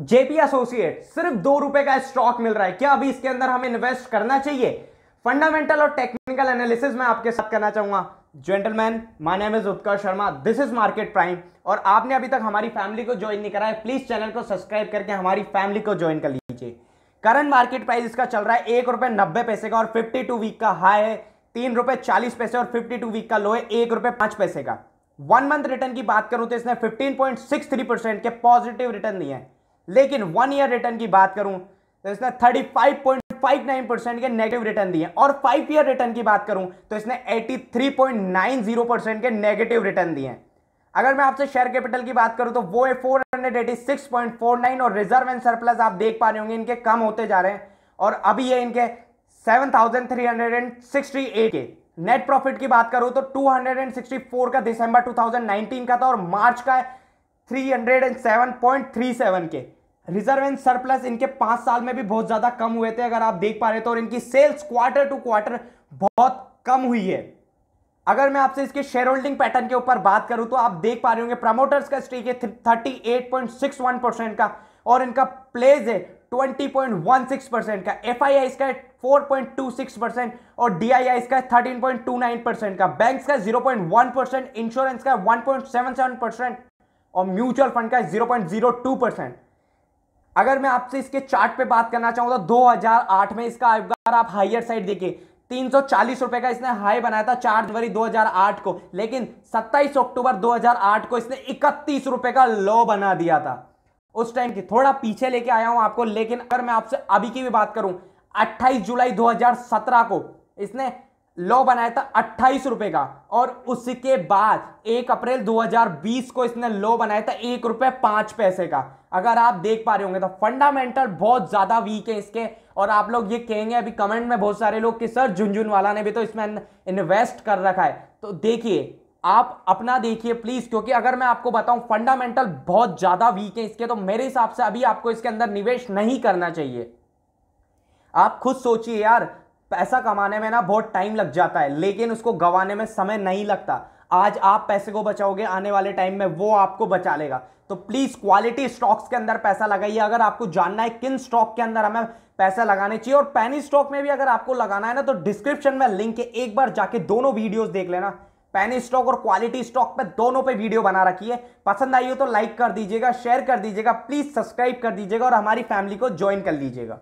JP associate सिर्फ दो रुपए का स्टॉक मिल रहा है क्या अभी इसके अंदर हमें इन्वेस्ट करना चाहिए फंडामेंटल और टेक्निकल एनालिसिस मैं आपके साथ करना चाहूंगा जेंटलमैन माने name Utkarsh Sharma this is Market Prime और आपने अभी तक हमारी फैमिली को ज्वाइन नहीं करा है प्लीज चैनल को सब्सक्राइब करके हमारी फैमिली को ज्वाइन कर लीजिए करंट मार्केट प्राइस इसका चल रहा है एक रुपए नब्बे पैसे का और फिफ्टी टू वीक का हाई है तीन रुपए चालीस पैसे और फिफ्टी टू वीक का लो है एक रुपए पांच पैसे का वन मंथ रिटर्न की बात करूं तो इसने fifteen point six three percent के पॉजिटिव रिटर्न दिए हैं लेकिन वन ईयर रिटर्न की बात करूं तो इसने thirty five point five nine percent के नेगेटिव रिटर्न दिए और फाइव ईयर रिटर्न की बात करूं तो इसने eighty three point nine zero percent के नेगेटिव रिटर्न दिए अगर मैं आपसे शेयर कैपिटल की बात करूं तो वो है four hundred eighty six point four nine और रिजर्व एंड सरप्लस आप देख पा रहे होंगे इनके कम होते जा रहे हैं और अभी ये इनके seven thousand three hundred and sixty eight के नेट प्रॉफिट की बात करूं तो two hundred and sixty four का दिसंबर टू थाउजेंड नाइनटीन का था और मार्च का है 307.37 के रिजर्व एंड सरप्लस इनके पांच साल में भी बहुत ज्यादा कम हुए थे अगर आप देख पा रहे तो और इनकी सेल्स क्वार्टर टू क्वार्टर बहुत कम हुई है अगर मैं आपसे इसके शेयर होल्डिंग पैटर्न के ऊपर बात करूं तो आप देख पा रहे होंगे प्रमोटर्स का स्टेक है thirty eight point six one percent का और इनका प्लेज है twenty point one six percent का एफ आई आई इसका है सिक्स परसेंट और डी आई आई इसका है नाइन परसेंट का बैंक का zero point one percent insurance का one point seven seven percent और म्यूचुअल फंड का zero point zero two percent अगर मैं आपसे इसके चार्ट पे बात करना चाहूँ तो 2008 में इसका अगर आप हाइयर साइड देखिए तीन रुपए का इसने हाई बनाया था 4 जनवरी 2008 को लेकिन 27 अक्टूबर 2008 को इसने इकतीस रुपए का लो बना दिया था उस टाइम की थोड़ा पीछे लेके आया हूं आपको लेकिन अगर मैं आपसे अभी की भी बात करूं 28 जुलाई 2017 को इसने लॉ बनाया था अट्ठाईस रुपए का और उसके बाद एक अप्रैल 2020 को इसने लॉ बनाया था एक रुपए पांच पैसे का अगर आप देख पा रहे होंगे तो फंडामेंटल बहुत ज्यादा वीक है इसके और आप लोग ये कहेंगे अभी कमेंट में बहुत सारे लोग कि सर झुंझुनवाला ने भी तो इसमें इन्वेस्ट कर रखा है तो देखिए आप अपना देखिए प्लीज क्योंकि अगर मैं आपको बताऊं फंडामेंटल बहुत ज्यादा वीक है इसके तो मेरे हिसाब से अभी आपको इसके अंदर निवेश नहीं करना चाहिए आप खुद सोचिए यार पैसा कमाने में ना बहुत टाइम लग जाता है लेकिन उसको गंवाने में समय नहीं लगता आज आप पैसे को बचाओगे आने वाले टाइम में वो आपको बचा लेगा तो प्लीज़ क्वालिटी स्टॉक्स के अंदर पैसा लगाइए अगर आपको जानना है किन स्टॉक के अंदर हमें पैसा लगाने चाहिए और पैनी स्टॉक में भी अगर आपको लगाना है ना तो डिस्क्रिप्शन में लिंक है एक बार जाके दोनों वीडियोस देख लेना पैनी स्टॉक और क्वालिटी स्टॉक पे दोनों पे वीडियो बना रखी है पसंद आई हो तो लाइक कर दीजिएगा शेयर कर दीजिएगा प्लीज़ सब्सक्राइब कर दीजिएगा और हमारी फैमिली को ज्वाइन कर लीजिएगा